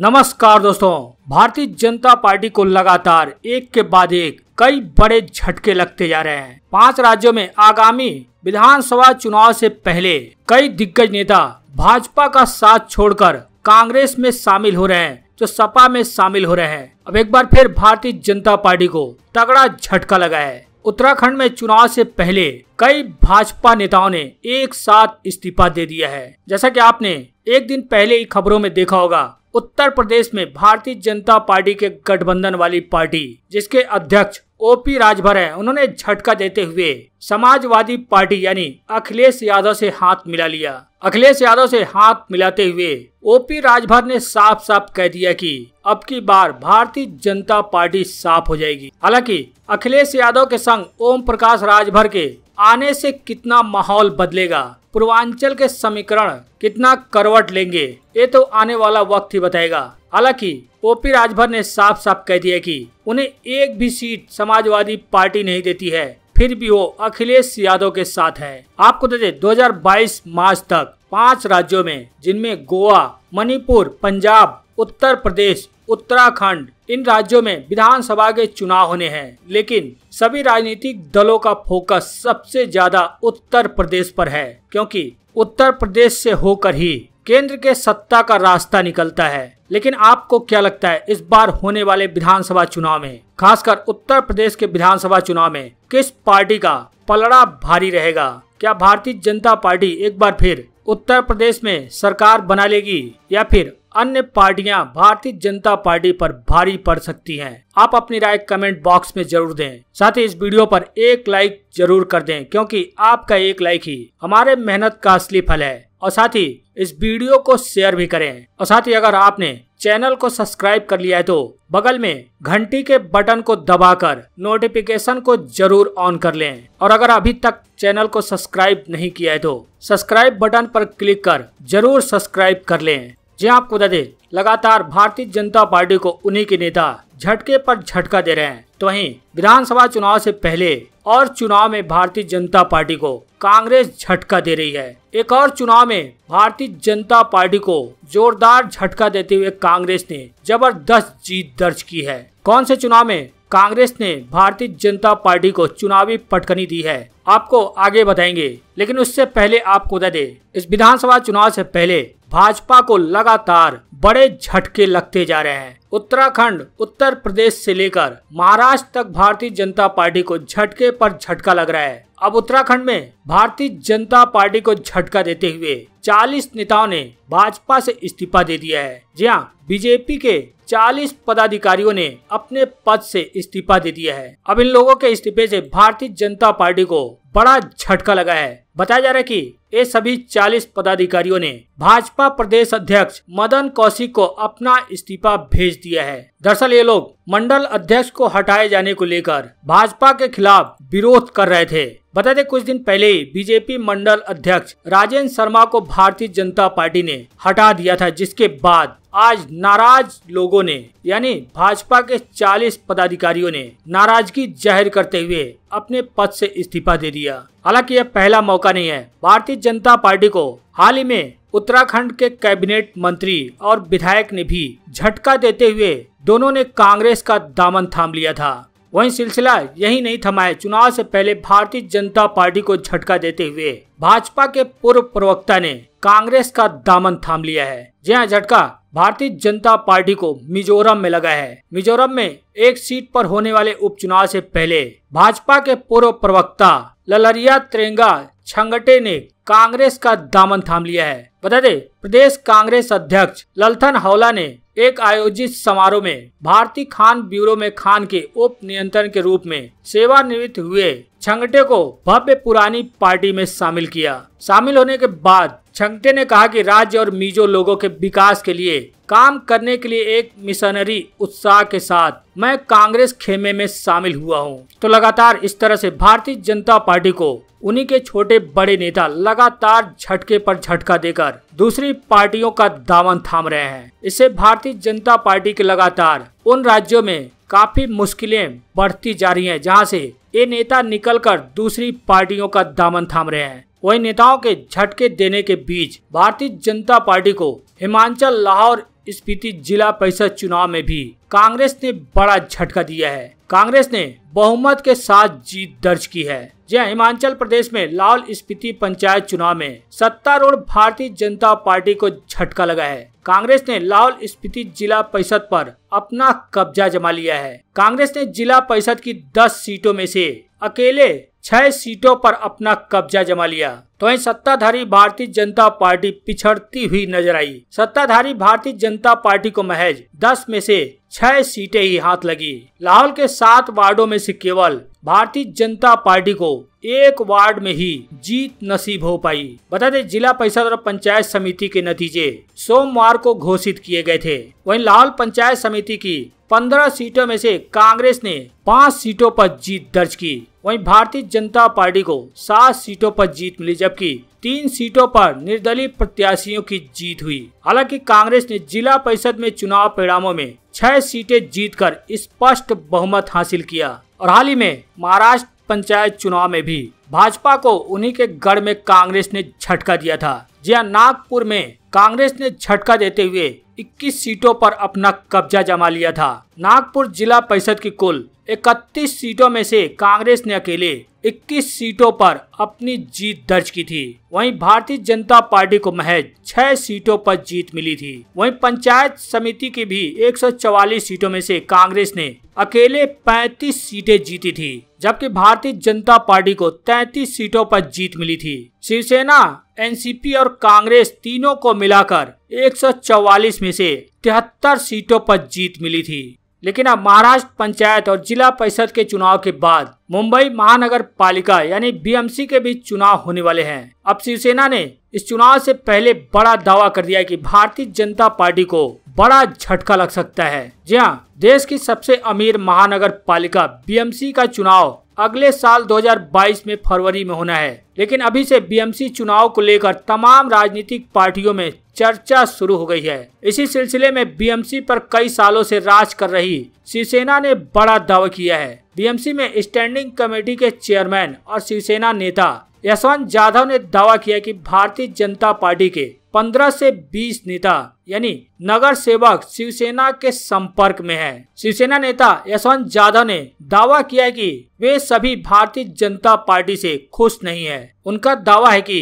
नमस्कार दोस्तों भारतीय जनता पार्टी को लगातार एक के बाद एक कई बड़े झटके लगते जा रहे हैं पांच राज्यों में आगामी विधानसभा चुनाव से पहले कई दिग्गज नेता भाजपा का साथ छोड़कर कांग्रेस में शामिल हो रहे हैं जो सपा में शामिल हो रहे हैं अब एक बार फिर भारतीय जनता पार्टी को तगड़ा झटका लगा है उत्तराखंड में चुनाव से पहले कई भाजपा नेताओं ने एक साथ इस्तीफा दे दिया है जैसा कि आपने एक दिन पहले ही खबरों में देखा होगा उत्तर प्रदेश में भारतीय जनता पार्टी के गठबंधन वाली पार्टी जिसके अध्यक्ष ओपी राजभर है उन्होंने झटका देते हुए समाजवादी पार्टी यानी अखिलेश यादव से हाथ मिला लिया अखिलेश यादव से हाथ मिलाते हुए ओपी राजभर ने साफ साफ कह दिया कि अब की बार भारतीय जनता पार्टी साफ हो जाएगी हालांकि अखिलेश यादव के संग ओम प्रकाश राजभर के आने से कितना माहौल बदलेगा पूर्वांचल के समीकरण कितना करवट लेंगे ये तो आने वाला वक्त ही बताएगा हालांकि ओपी राजभर ने साफ साफ कह दिया कि उन्हें एक भी सीट समाजवादी पार्टी नहीं देती है फिर भी वो अखिलेश यादव के साथ है आपको बता हजार 2022 मार्च तक पांच राज्यों में जिनमें गोवा मणिपुर पंजाब उत्तर प्रदेश उत्तराखंड इन राज्यों में विधानसभा के चुनाव होने हैं लेकिन सभी राजनीतिक दलों का फोकस सबसे ज्यादा उत्तर प्रदेश पर है क्योंकि उत्तर प्रदेश से होकर ही केंद्र के सत्ता का रास्ता निकलता है लेकिन आपको क्या लगता है इस बार होने वाले विधानसभा चुनाव में खासकर उत्तर प्रदेश के विधानसभा चुनाव में किस पार्टी का पलड़ा भारी रहेगा क्या भारतीय जनता पार्टी एक बार फिर उत्तर प्रदेश में सरकार बना लेगी या फिर अन्य पार्टियां भारतीय जनता पार्टी पर भारी पड़ सकती हैं। आप अपनी राय कमेंट बॉक्स में जरूर दें साथ ही इस वीडियो पर एक लाइक जरूर कर दें क्योंकि आपका एक लाइक ही हमारे मेहनत का असली फल है और साथ ही इस वीडियो को शेयर भी करें और साथ ही अगर आपने चैनल को सब्सक्राइब कर लिया है तो बगल में घंटी के बटन को दबाकर नोटिफिकेशन को जरूर ऑन कर लें और अगर अभी तक चैनल को सब्सक्राइब नहीं किया है तो सब्सक्राइब बटन पर क्लिक कर जरूर सब्सक्राइब कर लें जी आपको बता दें लगातार भारतीय जनता पार्टी को उन्हीं के नेता झटके पर झटका दे रहे हैं तो वहीं विधानसभा चुनाव से पहले और चुनाव में भारतीय जनता पार्टी को कांग्रेस झटका दे रही है एक और चुनाव में भारतीय जनता पार्टी को जोरदार झटका देते हुए कांग्रेस ने जबरदस्त जीत दर्ज की है कौन से चुनाव में कांग्रेस ने भारतीय जनता पार्टी को चुनावी पटकनी दी है आपको आगे बताएंगे लेकिन उससे पहले आपको बता दे इस विधानसभा चुनाव से पहले भाजपा को लगातार बड़े झटके लगते जा रहे हैं उत्तराखंड उत्तर प्रदेश से लेकर महाराष्ट्र तक भारतीय जनता पार्टी को झटके पर झटका लग रहा है अब उत्तराखंड में भारतीय जनता पार्टी को झटका देते हुए 40 नेताओं ने भाजपा से इस्तीफा दे दिया है जी हाँ बीजेपी के 40 पदाधिकारियों ने अपने पद से इस्तीफा दे दिया है अब इन लोगों के इस्तीफे से भारतीय जनता पार्टी को बड़ा झटका लगा है बताया जा रहा है कि ये सभी 40 पदाधिकारियों ने भाजपा प्रदेश अध्यक्ष मदन कौशिक को अपना इस्तीफा भेज दिया है दरअसल ये लोग मंडल अध्यक्ष को हटाए जाने को लेकर भाजपा के खिलाफ विरोध कर रहे थे बता दें कुछ दिन पहले ही बीजेपी मंडल अध्यक्ष राजेंद्र शर्मा को भारतीय जनता पार्टी ने हटा दिया था जिसके बाद आज नाराज लोगों ने यानी भाजपा के 40 पदाधिकारियों ने नाराजगी जाहिर करते हुए अपने पद से इस्तीफा दे दिया हालांकि यह पहला मौका नहीं है भारतीय जनता पार्टी को हाल ही में उत्तराखंड के कैबिनेट मंत्री और विधायक ने भी झटका देते हुए दोनों ने कांग्रेस का दामन थाम लिया था वहीं सिलसिला यही नहीं थमाए चुनाव से पहले भारतीय जनता पार्टी को झटका देते हुए भाजपा के पूर्व प्रवक्ता ने कांग्रेस का दामन थाम लिया है जी हाँ, झटका भारतीय जनता पार्टी को मिजोरम में लगा है मिजोरम में एक सीट पर होने वाले उपचुनाव से पहले भाजपा के पूर्व प्रवक्ता ललरिया त्रेंगा छंगटे ने कांग्रेस का दामन थाम लिया है बता दे प्रदेश कांग्रेस अध्यक्ष ललथन हौला ने एक आयोजित समारोह में भारतीय खान ब्यूरो में खान के उप नियंत्रण के रूप में सेवानिवृत्त हुए छंगटे को भव्य पुरानी पार्टी में शामिल किया शामिल होने के बाद छंगटे ने कहा कि राज्य और मीजो लोगों के विकास के लिए काम करने के लिए एक मिशनरी उत्साह के साथ मैं कांग्रेस खेमे में शामिल हुआ हूँ तो लगातार इस तरह से भारतीय जनता पार्टी को उन्हीं के छोटे बड़े नेता लगातार झटके पर झटका देकर दूसरी पार्टियों का दामन थाम रहे हैं इससे भारतीय जनता पार्टी के लगातार उन राज्यों में काफी मुश्किलें बढ़ती जा रही हैं जहां से ये नेता निकलकर दूसरी पार्टियों का दामन थाम रहे हैं वही नेताओं के झटके देने के बीच भारतीय जनता पार्टी को हिमाचल लाहौर स्पीति जिला परिषद चुनाव में भी कांग्रेस ने बड़ा झटका दिया है कांग्रेस ने बहुमत के साथ जीत दर्ज की है जय हिमाचल प्रदेश में लाहौल स्पीति पंचायत चुनाव में सत्तारूढ़ भारतीय जनता पार्टी को झटका लगा है कांग्रेस ने लाहौल स्पीति जिला परिषद पर अपना कब्जा जमा लिया है कांग्रेस ने जिला परिषद की 10 सीटों में से अकेले छह सीटों पर अपना कब्जा जमा लिया तो वही सत्ताधारी भारतीय जनता पार्टी पिछड़ती हुई नजर आई सत्ताधारी भारतीय जनता पार्टी को महज 10 में से छह सीटें ही हाथ लगी लाहौल के सात वार्डों में से केवल भारतीय जनता पार्टी को एक वार्ड में ही जीत नसीब हो पाई बता दें जिला परिषद और पंचायत समिति के नतीजे सोमवार को घोषित किए गए थे वहीं लाहौल पंचायत समिति की पंद्रह सीटों में से कांग्रेस ने पाँच सीटों पर जीत दर्ज की वहीं भारतीय जनता पार्टी को सात सीटों पर जीत मिली जबकि तीन सीटों पर निर्दलीय प्रत्याशियों की जीत हुई हालांकि कांग्रेस ने जिला परिषद में चुनाव परिणामों में छह सीटें जीतकर स्पष्ट बहुमत हासिल किया और हाल ही में महाराष्ट्र पंचायत चुनाव में भी भाजपा को उन्हीं के गढ़ में कांग्रेस ने झटका दिया था जी नागपुर में कांग्रेस ने झटका देते हुए 21 सीटों पर अपना कब्जा जमा लिया था नागपुर जिला परिषद की कुल इकतीस सीटों में से कांग्रेस ने अकेले 21 सीटों पर अपनी जीत दर्ज की थी वहीं भारतीय जनता पार्टी को महज छह सीटों पर जीत मिली थी वहीं पंचायत समिति की भी 144 सीटों में से कांग्रेस ने अकेले 35 सीटें जीती थी जबकि भारतीय जनता पार्टी को 33 सीटों पर जीत मिली थी शिवसेना एनसीपी और कांग्रेस तीनों को मिलाकर 144 में से तिहत्तर सीटों पर जीत मिली थी लेकिन अब महाराष्ट्र पंचायत और जिला परिषद के चुनाव के बाद मुंबई महानगर पालिका यानी बीएमसी के बीच चुनाव होने वाले हैं अब शिवसेना ने इस चुनाव से पहले बड़ा दावा कर दिया कि भारतीय जनता पार्टी को बड़ा झटका लग सकता है जी हाँ देश की सबसे अमीर महानगर पालिका बीएमसी का चुनाव अगले साल 2022 में फरवरी में होना है लेकिन अभी से बीएमसी चुनाव को लेकर तमाम राजनीतिक पार्टियों में चर्चा शुरू हो गई है इसी सिलसिले में बीएमसी पर कई सालों से राज कर रही शिवसेना ने बड़ा दावा किया है बीएमसी में स्टैंडिंग कमेटी के चेयरमैन और शिवसेना नेता यशवंत जाधव ने दावा किया कि भारतीय जनता पार्टी के 15 से 20 नेता यानी नगर सेवक शिवसेना के संपर्क में है शिवसेना नेता यशवंत जाधव ने दावा किया कि वे सभी भारतीय जनता पार्टी से खुश नहीं है उनका दावा है कि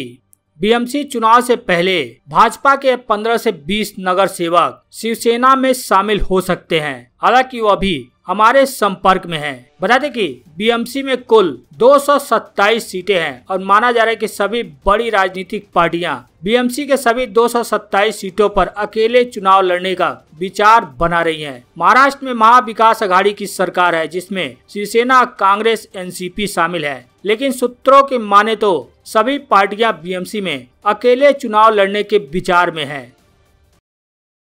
बीएमसी चुनाव से पहले भाजपा के 15 से 20 नगर सेवक शिवसेना में शामिल हो सकते हैं हालांकि वो अभी हमारे संपर्क में है बता दें कि बीएमसी में कुल 227 सीटें हैं और माना जा रहा है कि सभी बड़ी राजनीतिक पार्टियां बीएमसी के सभी 227 सीटों पर अकेले चुनाव लड़ने का विचार बना रही हैं। महाराष्ट्र में महाविकास अघाड़ी की सरकार है जिसमें शिवसेना कांग्रेस एनसीपी शामिल है लेकिन सूत्रों की माने तो सभी पार्टियां बीएमसी में अकेले चुनाव लड़ने के विचार में हैं।